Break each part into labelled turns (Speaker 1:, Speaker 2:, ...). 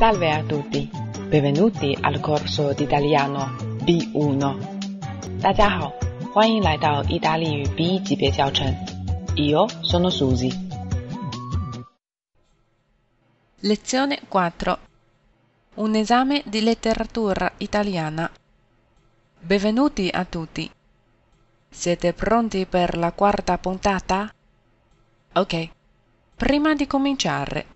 Speaker 1: Salve a tutti, benvenuti al corso d'italiano B1. 大家好，欢迎来到意大利语 B 级别教程。Io sono Susi. Lezione 4. Un esame di letteratura italiana. Benvenuti a tutti. Siete pronti per la quarta puntata? Ok. Prima di cominciare,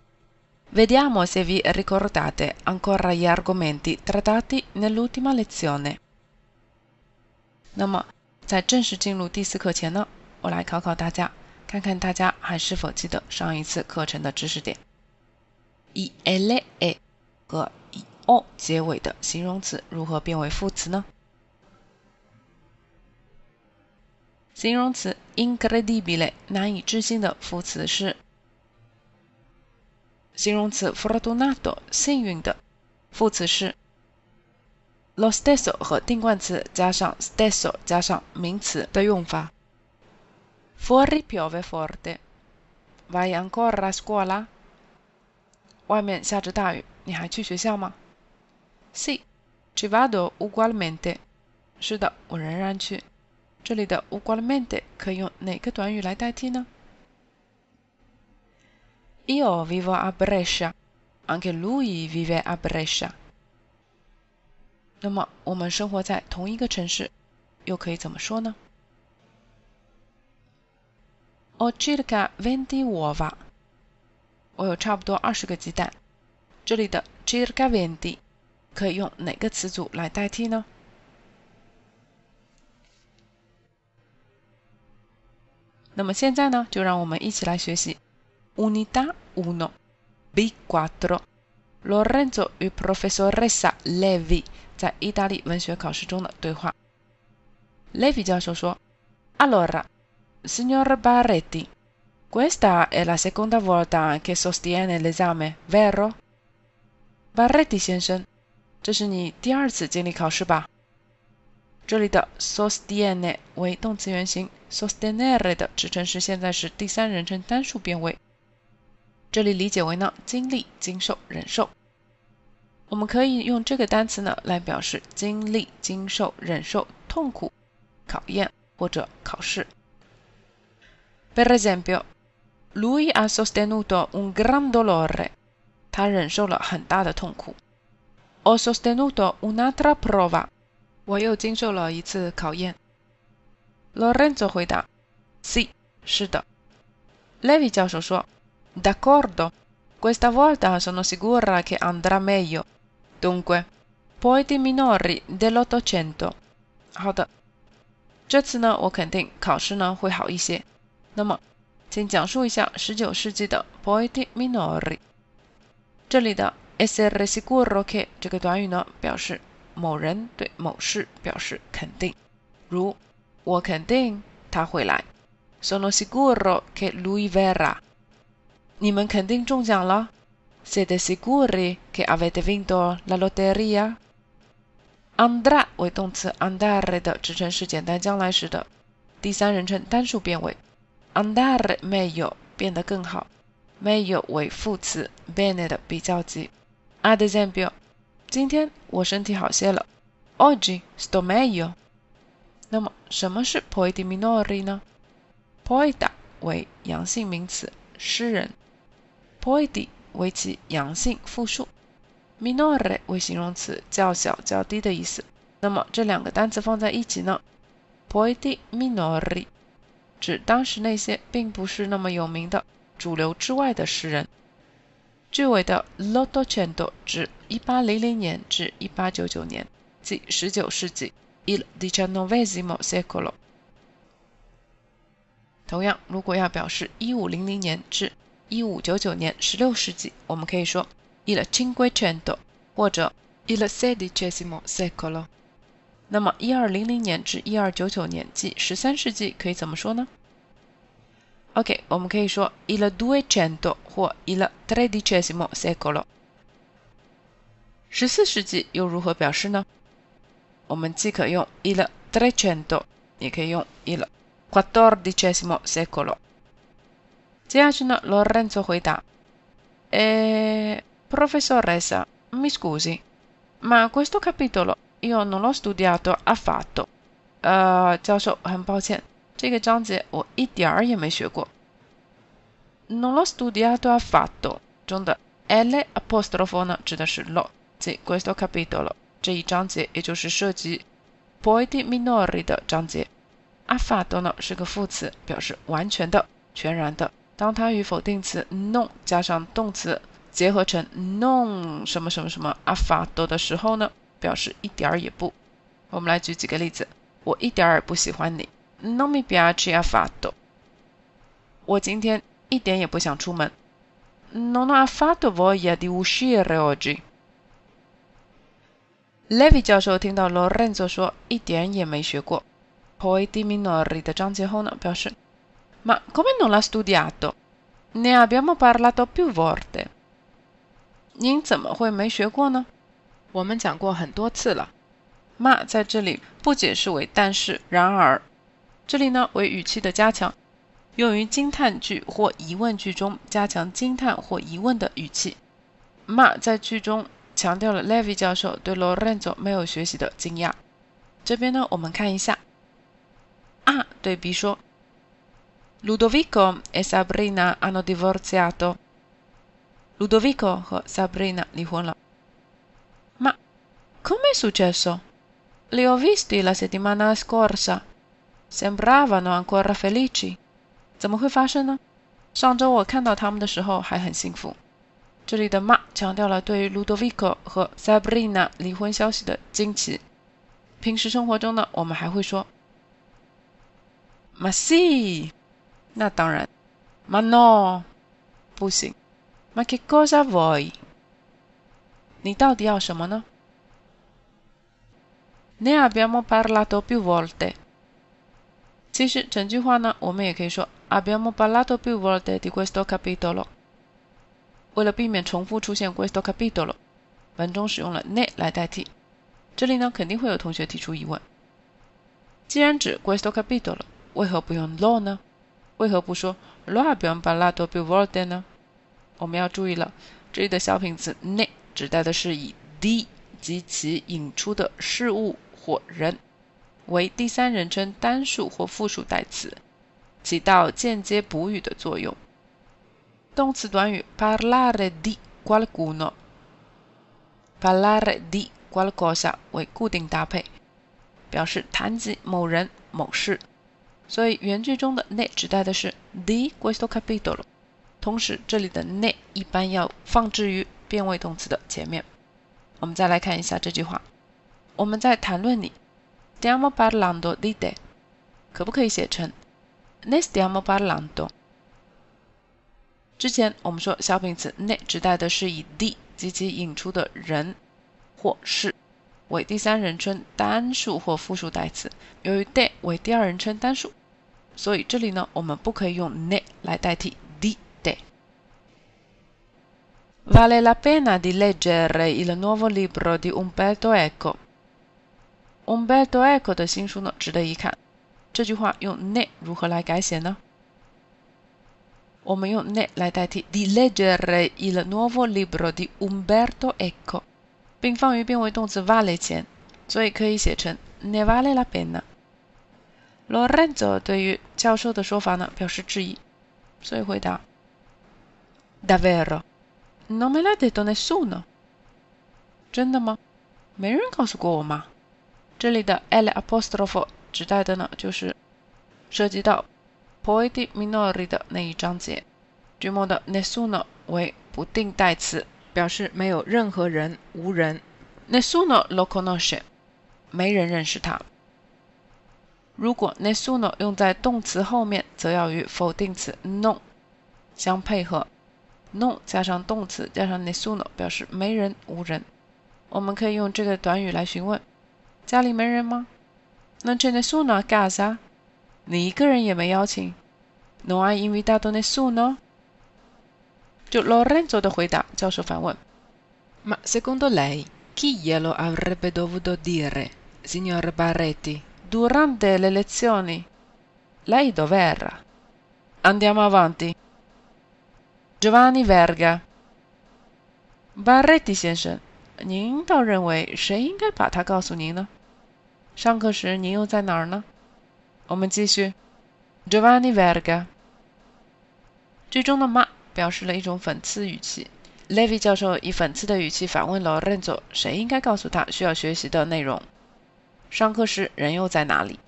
Speaker 1: 在正式进入第四课前呢，我来考考大家，看看大家还是否记得上一次课程的知识点。以 l a 和以 o 结尾的形容词如何变为副词呢？形容词 incredibile 难以置信的副词是。形容词 fortunato 幸运的，副词是 lo stesso 和定冠词加上 stesso 加上名词的用法。Fuori piove forte. Vai ancora a scuola? 外面下着大雨，你还去学校吗？Sì, ci vado ugualmente. 是的，我仍然去。这里的 ugualmente 可以用哪个短语来代替呢？Io vivo a Brescia, anche lui vive a Brescia. 那么我们生活在同一个城市，又可以怎么说呢？Ho circa venti uova. 我有差不多二十个鸡蛋。这里的 circa venti 可以用哪个词组来代替呢？那么现在呢，就让我们一起来学习。Unità 1, b 4 Lorenzo e Professoressa Levi 在意大利文学考试中的对话。Levi 教授说：“Allora, signor Barretti, questa è la seconda volta che sostiene l'esame, vero? Barretti 先生，这是你第二次经历考试吧？”这里的 sostiene 为动词原形，sostenere 的指称是现在时第三人称单数变位。这里理解为呢，经历、经受、忍受。我们可以用这个单词呢，来表示经历、经受、忍受痛苦、考验或者考试。Per esempio, lui ha sostenuto un gran dolore，他忍受了很大的痛苦。Ho sostenuto un'altra prova，我又经受了一次考验。Lorenzo 回答：C，是的。l e v i 教授说。D'accordo. Questa volta sono sicura che andrà meglio. Dunque, poeti minori dell'Ottocento. 好的，这次呢，我肯定考试呢会好一些。那么，请讲述一下19世纪的 poeti minori。这里的 essere sicuro che Sono sicuro che lui verrà。你们肯定中奖了。s e d e s i s u r i că e a v e t e vintor la loteria. Andrà 为动词 andare 的直称是简单将来时的第三人称单数变位。Andare mai jo 变得更好。Mai jo 为副词，bene 的比较级。Adesembiu 今天我身体好些了。Oggi sto mai jo。那么什么是 poeti minori 呢？Poeta 为阳性名词，诗人。p o i t i 为其阳性复数，minor e 为形容词，较小、较低的意思。那么这两个单词放在一起呢 p o i t i minori 指当时那些并不是那么有名的主流之外的诗人。句尾的 l'ottocento 指1800年至1899年，即19世纪，il diciannovesimo secolo。同样，如果要表示1500年至一五九九年，十六世纪，我们可以说 il cinquecento 或者 il sedicesimo secolo。那么一二零零年至一二九九年，即十三世纪，可以怎么说呢？OK，我们可以说 il d u e c e n t o 或 il tredicesimo secolo。十四世纪又如何表示呢？我们既可用 il trecento，也可以用 il quattordicesimo secolo。Zecino Lorenzo Quetà. E... professoressa, mi scusi, ma questo capitolo io non l'ho studiato affatto. Uh, eh, 教授，很抱歉，这个章节我一点儿也没学过。Non l'ho studiato affatto 中的 l apostrofo 呢，指的是 lo，即 questo capitolo 这一章节，也就是涉及 poeti minori 的章节。affatto 呢是个副词，表示完全的、全然的。当它与否定词 non 加上动词结合成 non 什么什么什么 a 法 do 的时候呢表示一点儿也不我们来举几个例子我一点儿也不喜欢你 n o mi pi a cia 法 do 我今天一点也不想出门 non a 法 do voya de o c e re og l e v i 教授听到 lorenzo 说一点也没学过 poiti minori 的章节后呢表示 Ma come non l'ha studiato? Ne abbiamo parlato più volte。你怎么会没学过呢？我们讲过很多次了。Ma 在这里不解释为但是、然而，这里呢为语气的加强，用于惊叹句或疑问句中，加强惊叹或疑问的语气。Ma 在句中强调了 Levy 教授对 Lorenzo 没有学习的惊讶。这边呢，我们看一下，啊，对 B 说。Ludovico e Sabrina hanno divorziato. Ludovico e Sabrina 离婚了. Ma com'è successo? Li ho visti la settimana scorsa. Sembravano ancora felici. è 怎么会发生呢？上周我看到他们的时候还很幸福。这里的 “ma” 强调了对于 Ludovico 和 Sabrina 离婚消息的惊奇。平时生活中呢，我们还会说 “ma sì”。那当然，ma no，不行，ma che cosa vuoi？你到底要什么呢？Ne abbiamo parlato più volte。其实整句话呢，我们也可以说 abbiamo parlato più volte di questo capitolo。为了避免重复出现 questo capitolo，文中使用了 ne 来代替。这里呢，肯定会有同学提出疑问：既然指 questo capitolo 为何不用 lo 呢？为何不说 “robbiamo parlato di voi” 呢？我们要注意了，这里的小品词 “ne” 指代的是以 d 及其引出的事物或人为第三人称单数或复数代词，起到间接补语的作用。动词短语 “parlare di qualcuno”、“parlare di qualcosa” 为固定搭配，表示谈及某人某事。所以原句中的内指代的是 d questo capitolo。同时，这里的内一般要放置于变位动词的前面。我们再来看一下这句话，我们在谈论你，diamo parlando di te，可不可以写成 nessi d e a m o parlando？之前我们说小品词内指代的是以 d 及其引出的人或是。为第三人称单数或复数代词，由于 de 为第二人称单数，所以这里呢，我们不可以用 ne 来代替 di de。vale la pena di leggere il nuovo libro di Umberto Eco。Umberto Eco 的新书呢，值得一看。这句话用 ne 如何来改写呢？我们用 ne 来代替 di leggere il nuovo libro di Umberto Eco。并放于变为动词 v a 瓦勒前，所以可以写成 ne vale la pena。Lorenzo 对于教授的说法呢，表示质疑，所以回答：Davvero？Non me l'ha detto nessuno？真的吗？没人告诉过我吗？这里的 l apostrofo 指代的呢，就是涉及到 poeti minori 的那一章节。句末的 nessuno 为不定代词。表示没有任何人、无人，nessuno lo conosce，没人认识他。如果 nessuno 用在动词后面，则要与否定词 non 相配合，non 加上动词加上 nessuno 表示没人、无人。我们可以用这个短语来询问：家里没人吗？Non c'è nessuno casa？你一个人也没邀请？Non hai invitato nessuno？Lorenzo da Huetà, 教授反问：“Ma secondo lei chi glielo avrebbe dovuto dire, signor Barretti, durante le lezioni? Lei dov'era?” Andiamo avanti. Giovanni Verga。Barretti 先生，您倒认为谁应该把它告诉您呢？上课时您又在哪儿呢？我们继续。Giovanni Verga。最终的 ma 表示了一种讽刺语气。Levy 教授以讽刺的语气反问了 Renzo：“ 谁应该告诉他需要学习的内容？上课时人又在哪里？”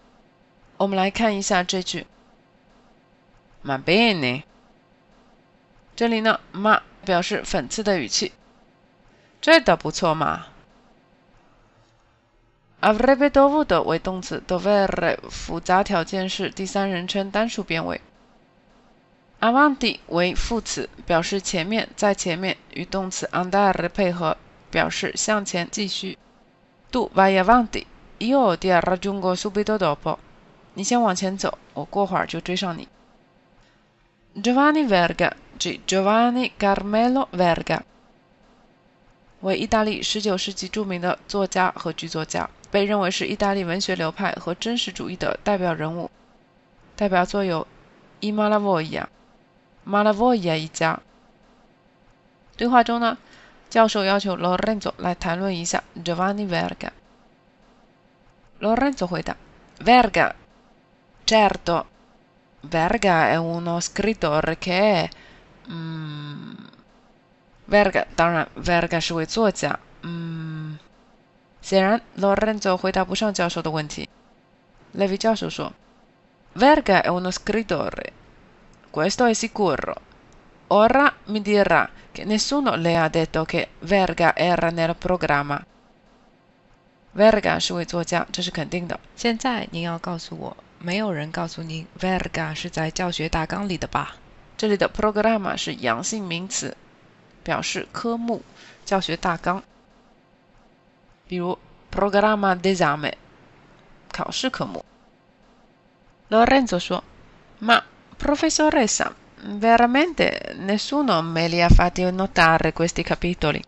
Speaker 1: 我们来看一下这句：“Ma bene。”这里呢，“ma” 表示讽刺的语气。这倒不错嘛。Avrebbe dovuto 为动词，dovere 复杂条件是第三人称单数变位。Avanti 为副词，表示前面在前面，与动词 andare 配合，表示向前继续。Tu vai avanti, io ti raggiungo subito dopo。你先往前走，我过会儿就追上你。Giovanni Verga，Giovanni Carmelo Verga 为意大利19世纪著名的作家和剧作家，被认为是意大利文学流派和真实主义的代表人物。代表作有《伊玛拉维亚》。Malavoglia 一家。对话中呢，教授要求 Lorenzo 来谈论一下 Giovanni Verga。Lorenzo 回答：“Verga, certo. Verga è uno scrittore che…… 嗯，Verga 当然，Verga 是位作家。嗯，显然 Lorenzo 回答不上教授的问题。Levi 教授说：“Verga è uno scrittore。” questo è sicuro ora mi dirà che nessuno le ha detto che verga era nel programma verga è un 是位作家，这是肯定的。现在您要告诉我，没有人告诉您 verga 是在教学大纲里的吧？这里的 programma 是阳性名词，表示科目、教学大纲。比如 programma d'esame 考试科目。Lorenzo 说：“Ma Professoressa, veramente nessuno me li ha fatti notare questi capitoli.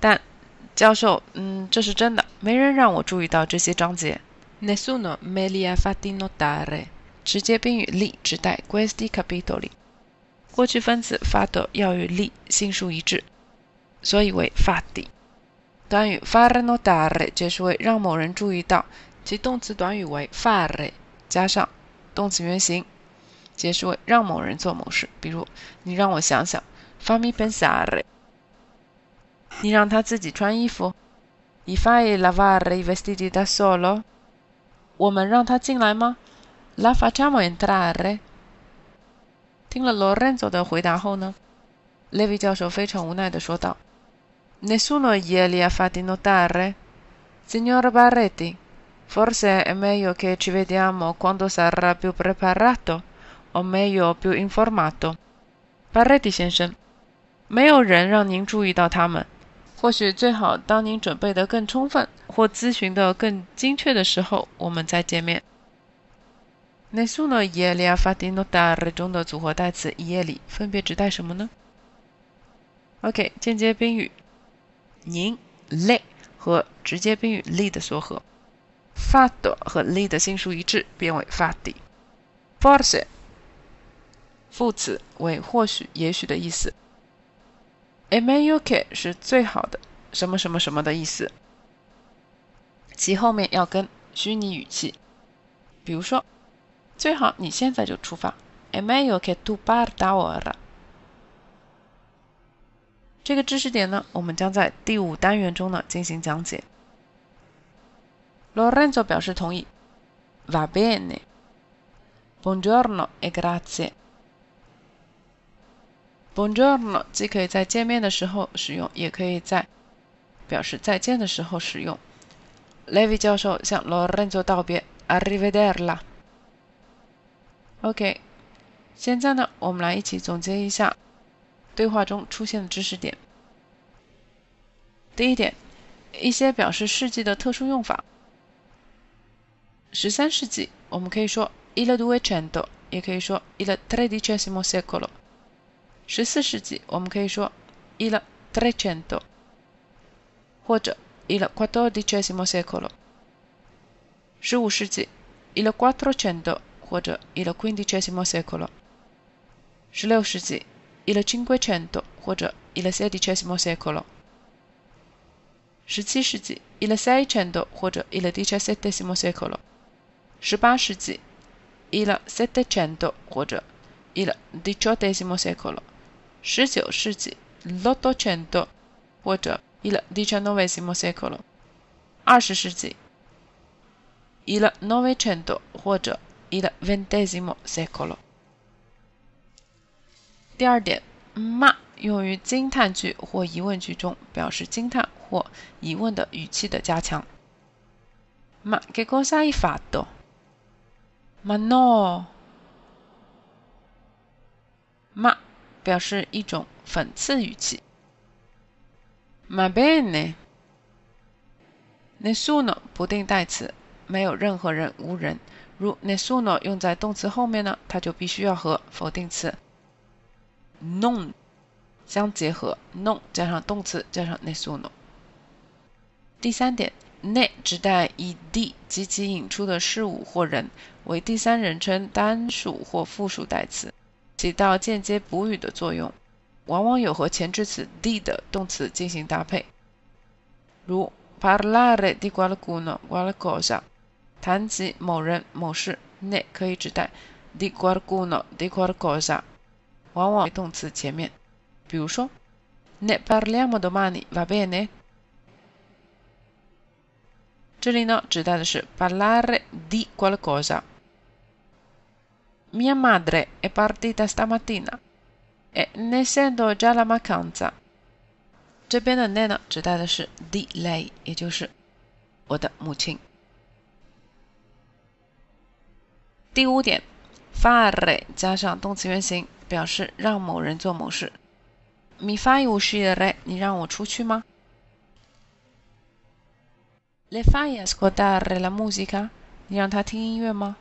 Speaker 1: 但教授，嗯，这是真的，没人让我注意到这些章节。Nessuno mm, me li ha fatti notare。直接宾语 li 指代 questi capitoli，过去分词 fatto 要与 li 性数一致，所以为 fatti。短语 far notare 解释为让某人注意到，其动词短语为 fare 加上动词原形结束让某人做某事，比如你让我想想，fammi pensare。你让他自己穿衣服，gli fai lavare i vestiti da solo。我们让他进来吗？la facciamo entrare。听了 Lorenzo 的回答后呢，雷维教授非常无奈地说道：“Nessuno glieli ha fatti notare, signor Barretti. Forse è meglio che ci vediamo quando sarà più preparato.” o meglio più informato，巴雷蒂先生，没有人让您注意到他们。或许最好当您准备的更充分或咨询的更精确的时候，我们再见面。ne sono ieri a fatti notare 中的组合代词 ieri 分别指代什么呢？OK，间接宾语您 le 和直接宾语 le 的缩合，fatto 和 le 的性数一致，变为 fatti。forse 副词为“或许、也许”的意思。a m e g i o c 是最好的“什么什么什么”的意思，其后面要跟虚拟语气，比如说：“最好你现在就出发 a m e g i o c tu b a r d a ora." 这个知识点呢，我们将在第五单元中呢进行讲解。Lorenzo 表示同意：“Va bene。”“Buongiorno e grazie.” Buongiorno 既可以在见面的时候使用，也可以在表示再见的时候使用。Levi 教授向 Lorenzo 道别，Arrivederla。OK，现在呢，我们来一起总结一下对话中出现的知识点。第一点，一些表示世纪的特殊用法。十三世纪，我们可以说 il d u e c i e n t l o 也可以说 il tredicesimo secolo。十四世纪，我们可以说 il trecento，或者 il quattordicesimo secolo。十五世纪 il quattrocento 或者 il quindicesimo secolo。十六世纪 il cinquecento 或者 il sedicesimo secolo。十七世纪 il seicento 或者 il diciassettesimo secolo。十八世纪 il settecento 或者 il diciottesimo secolo。十九世纪 l o t o c e n t o 或者 （il d i c i a n o v e s i m o secolo）。二十世纪 （il n o v e c e n t o 或者 （il ventesimo secolo）。第二点，ma 用于惊叹句或疑问句中，表示惊叹或疑问的语气的加强。ma che cosa hai fatto？ma no！ma 表示一种讽刺语气。Ma bene。nessuno 不定代词没有任何人无人。如 nessuno 用在动词后面呢，它就必须要和否定词 non 相结合，non 加上动词加上 nessuno。第三点，ne 指代以 d 及其引出的事物或人为第三人称单数或复数代词。起到间接补语的作用，往往有和前置词 di 的动词进行搭配，如 parlare di qualcosa，谈及某人某事，ne 可以指代 di qualcosa，a c o 往往动词前面，比如说 ne parliamo domani va bene，这里呢指代的是 parlare di qualcosa。mia madre è partita stamattina e ne sento già la mancanza 这边的 Nana 指代的是 the lady，也就是我的母亲。第五点，fare 加上动词原形，表示让某人做某事。Mi fai uscire？你让我出去吗？Le fai ascoltare la musica？你让他听音乐吗？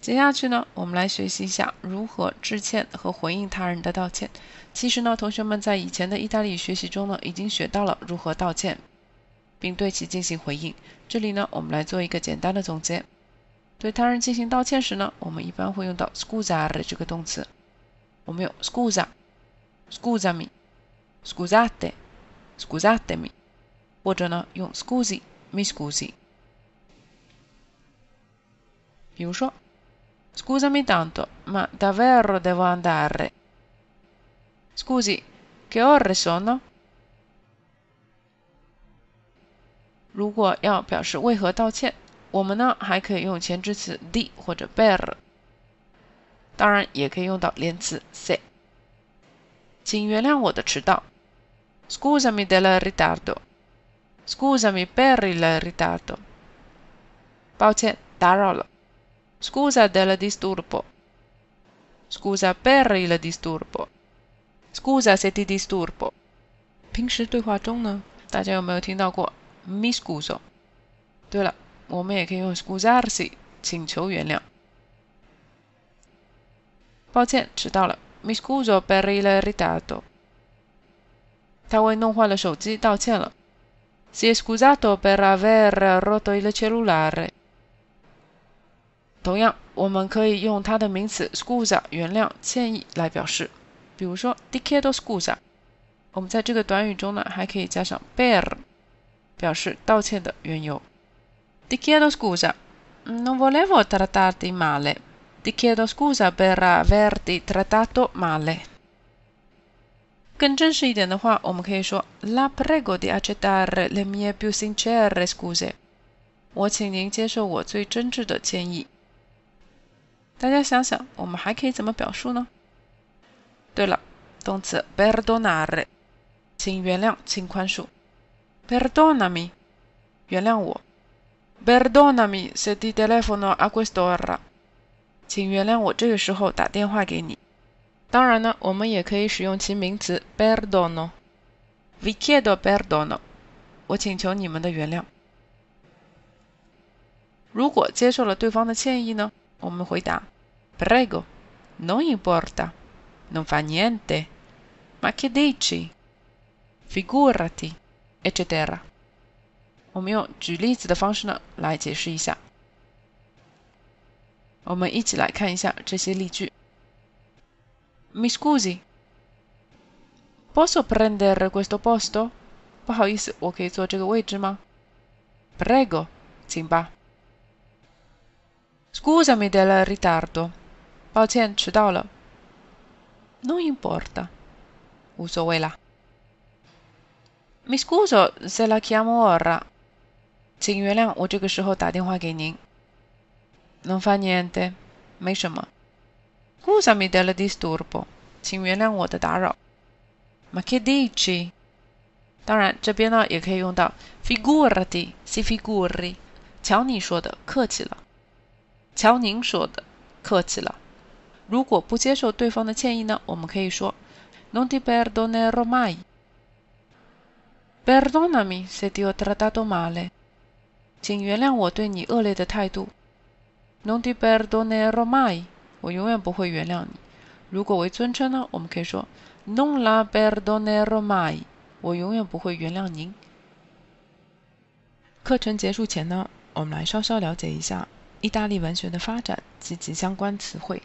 Speaker 1: 接下去呢，我们来学习一下如何致歉和回应他人的道歉。其实呢，同学们在以前的意大利学习中呢，已经学到了如何道歉，并对其进行回应。这里呢，我们来做一个简单的总结。对他人进行道歉时呢，我们一般会用到 “scusare” 这个动词。我们有 “scusa”、“scusami”、“scusate”、“scusatemi”，或者呢，用 “scusi”、“mi scusi”。比如说。Scusami tanto, ma davvero devo andare. Scusi, che ore sono? 如果要表示为何道歉，我们呢还可以用前置词 d 或者 bear，当然也可以用到连词 se。请原谅我的迟到。Scusami del ritardo。Scusami per il ritardo。抱歉，打扰了。Scusa del disturbo. Scusa per il disturbo. Scusa se ti disturbo。平时对话中呢，大家有没有听到过 “mi scuso”？对了，我们也可以用 “scusarsi” 请求原谅。抱歉，迟到了。“mi scuso per il ritardo”。他为弄坏了手机道歉了。“Si è scusato per aver rotto il cellulare”。同样，我们可以用它的名词 scusa（ 原谅、歉意）来表示，比如说 dico scusa。我们在这个短语中呢，还可以加上 b e a r 表示道歉的缘由。dico scusa non volevo trattar di male, dico scusa per aver ti trattato male。更正式一点的话，我们可以说 la prego di accettare le mie più sincere scuse。我请您接受我最真挚的歉意。大家想想，我们还可以怎么表述呢？对了，动词 perdonare，请原谅，请宽恕。Perdonami，原谅我。Perdonami se ti telefono a quest'ora，请原谅我这个时候打电话给你。当然呢，我们也可以使用其名词 perdono。Vi chiedo perdono，我请求你们的原谅。如果接受了对方的歉意呢？omogeneità. Prego, non importa, non fa niente. Ma che dici? Figurati, eccetera. 我们用举例子的方式呢来解释一下。我们一起来看一下这些例句。Mi scusi, posso prendere questo posto? posto？不好意思，我可以坐这个位置吗？Prego，请吧。Scusami del ritardo. 抱歉迟到了. Non importa, usò ella. Mi scuso se la chiamo ora. da Non fa niente, Scusami del disturbo. Ma che dici? 当然，这边呢也可以用到 figurati, si figuri。瞧你说的，客气了。瞧您说的，客气了。如果不接受对方的歉意呢，我们可以说 “Non ti perdonerò mai”。Perdonami se ti ho trattato male。请原谅我对你恶劣的态度。Non ti perdonerò mai。我永远不会原谅你。如果为尊称呢，我们可以说 “Non la perdonerò mai”。我永远不会原谅您。课程结束前呢，我们来稍稍了解一下。意大利文学的发展及其相关词汇。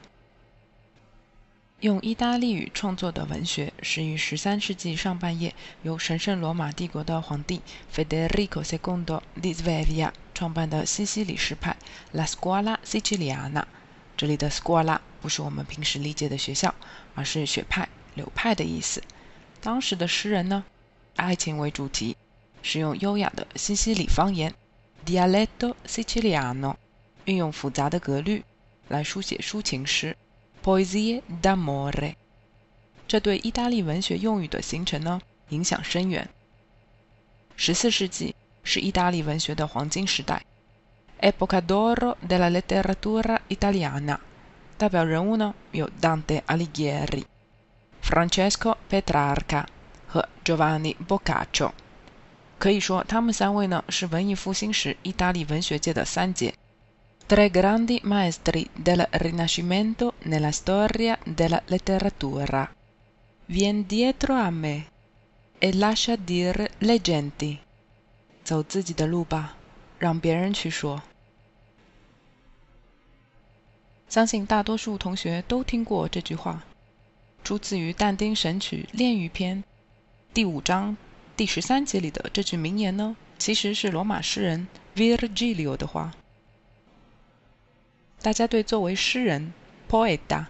Speaker 1: 用意大利语创作的文学始于13世纪上半叶，由神圣罗马帝国的皇帝 Federico 费 i 里科 i v e v 维亚创办的西西里诗派 “La Scuola Siciliana”。这里的 “Scuola” 不是我们平时理解的学校，而是学派、流派的意思。当时的诗人呢，爱情为主题，使用优雅的西西里方言 “Dialetto Siciliano”。运用复杂的格律来书写抒情诗 （poesie d'amore），这对意大利文学用语的形成呢影响深远。十四世纪是意大利文学的黄金时代 （epoca doro della letteratura italiana），代表人物呢，有 Dante Alighieri、Francesco p e t r a r c a 和 Giovanni Boccaccio。可以说，他们三位呢是文艺复兴时意大利文学界的三杰。Tre grandi maestri del Rinascimento nella storia della letteratura. Vien dietro a me e lascia dire le genti. 走自己的路吧，让别人去说。相信大多数同学都听过这句话，出自于但丁《神曲·炼狱篇》第五章第十三节里的这句名言呢，其实是罗马诗人 Virgilio 的话。大家对作为诗人、poeta、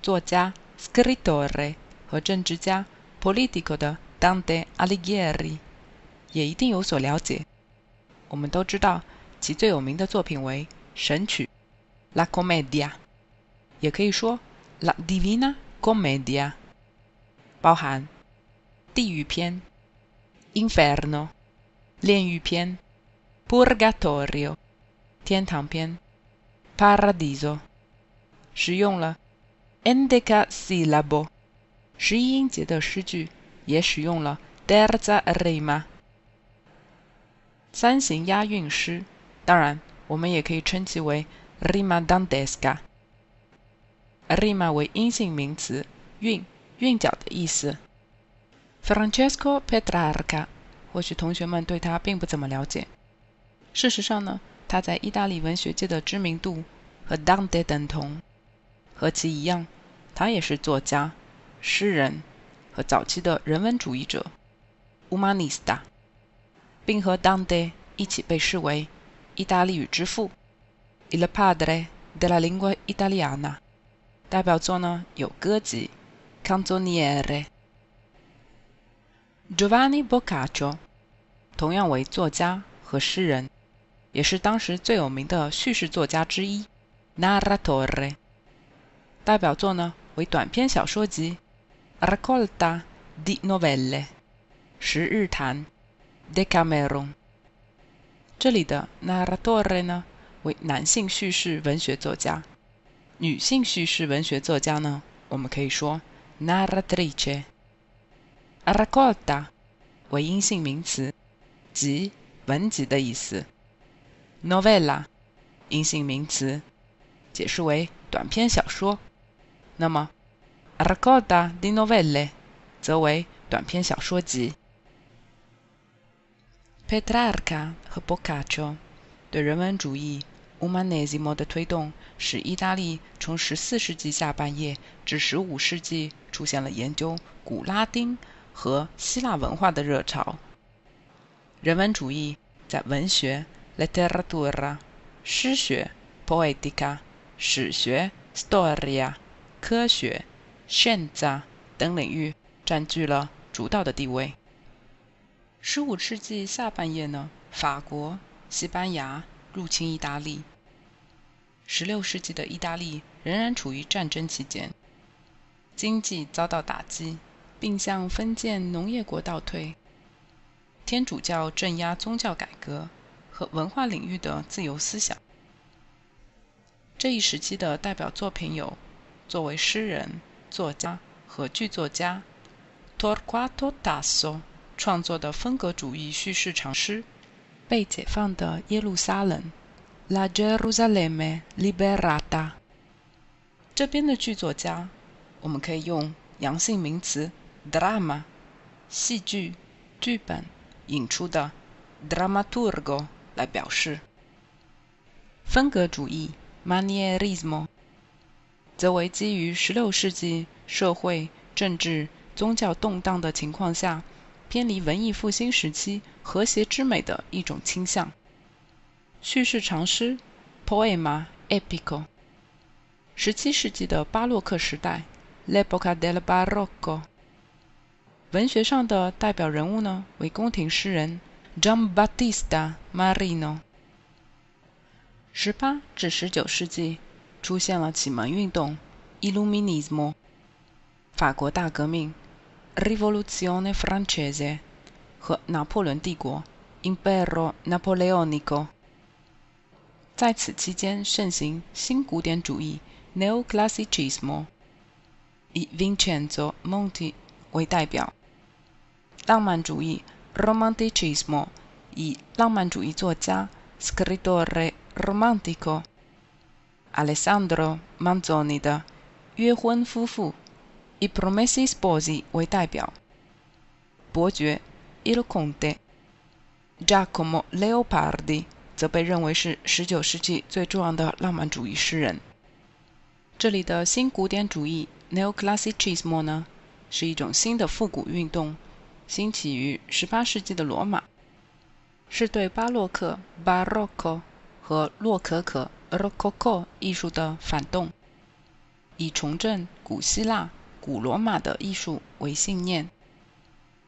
Speaker 1: 作家、scrittore 和政治家、politico 的 Dante Alighieri 也一定有所了解。我们都知道其最有名的作品为《神曲》La Commedia，也可以说 La Divina Commedia，包含地狱篇 Inferno、炼狱篇 Purgatorio、天堂篇。Paradiso 使用了 endecasillabo，十一音节的诗句也使用了 terza rima。三行押韵诗，当然我们也可以称其为 rima dantesca。rima 为阴性名词，韵韵脚的意思。Francesco p e t r a r c a 或许同学们对他并不怎么了解。事实上呢，他在意大利文学界的知名度。和 Dante 等同，和其一样，他也是作家、诗人和早期的人文主义者 （umanista），并和 Dante 一起被视为意大利语之父 （il padre della lingua italiana）。代表作呢有歌集 （canzoniere）。Giovanni Boccaccio 同样为作家和诗人，也是当时最有名的叙事作家之一。Narratore，代表作呢为短篇小说集《Raccolta di Novelle》《十日谈》《Decameron》。这里的 Narratore 呢为男性叙事文学作家，女性叙事文学作家呢我们可以说 Narratrice。Raccolta 为阴性名词，集文集的意思。Novella 阴性名词。解释为短篇小说，那么《Aracoda d i n o v e l l e 则为短篇小说集。Petrarcha 和 Boccaccio 对人文主义 Umanesimo 的推动，使意大利从14世纪下半叶至15世纪出现了研究古拉丁和希腊文化的热潮。人文主义在文学 Letteratura、诗学 Poetica。史学、科学、z a 等领域占据了主导的地位。十五世纪下半叶呢，法国、西班牙入侵意大利。十六世纪的意大利仍然处于战争期间，经济遭到打击，并向封建农业国倒退。天主教镇压宗教改革和文化领域的自由思想。这一时期的代表作品有，作为诗人、作家和剧作家，Torquato Tasso 创作的风格主义叙事长诗《被解放的耶路撒冷》（La Gerusalemme Liberata）。这边的剧作家，我们可以用阳性名词 “drama”（ 戏剧、剧本）引出的 “dramaturgo” 来表示风格主义。Manierismo，则为基于16世纪社会、政治、宗教动荡的情况下，偏离文艺复兴时期和谐之美的一种倾向。叙事长诗 （poema epico），17 世纪的巴洛克时代 （epoca l del barocco）。文学上的代表人物呢，为宫廷诗人 j o h n Battista Marino。十八至十九世纪出现了启蒙运动 （Iluminismo）、法国大革命 （Rivoluzione Francese） 和拿破仑帝国 （Impero Napoleonico）。在此期间盛行新古典主义 （Neoclassicismo），以 Vincenzo Monti 为代表；浪漫主义 （Romanticismo） 以浪漫主义作家 s c r i t t o r Romantico，Alessandro Manzoni 的约婚夫妇，i Promessis b o s i 为代表，伯爵 i l o c o n t e j a c o m o Leopardi 则被认为是19世纪最重要的浪漫主义诗人。这里的新古典主义 Neo c l a s s i c i s m o 呢，是一种新的复古运动，兴起于18世纪的罗马，是对巴洛克 Baroque。和洛可可 （Rococo） 艺术的反动，以重振古希腊、古罗马的艺术为信念，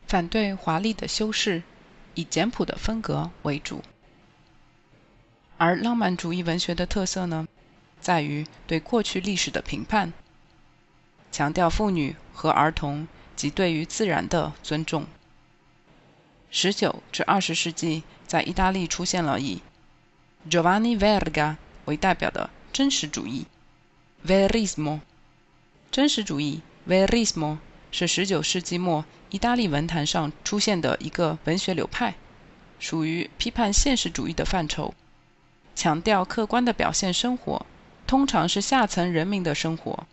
Speaker 1: 反对华丽的修饰，以简朴的风格为主。而浪漫主义文学的特色呢，在于对过去历史的评判，强调妇女和儿童及对于自然的尊重。十九至二十世纪，在意大利出现了以。Giovanni Verga 为代表的真实主义，Verismo。真实主义 Verismo 是十九世纪末意大利文坛上出现的一个文学流派，属于批判现实主义的范畴，强调客观的表现生活，通常是下层人民的生活，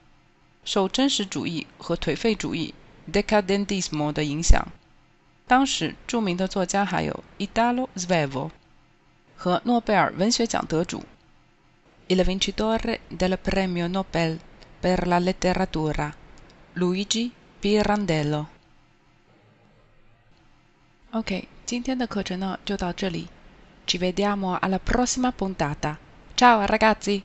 Speaker 1: 受真实主义和颓废主义 Decadentismo 的影响。当时著名的作家还有 Italo Svevo。和诺贝尔文学奖得主，Il vincitore del Premio Nobel per la letteratura Luigi Pirandello。OK，今天的课程呢就到这里，ci vediamo alla prossima puntata。Ciao ragazzi。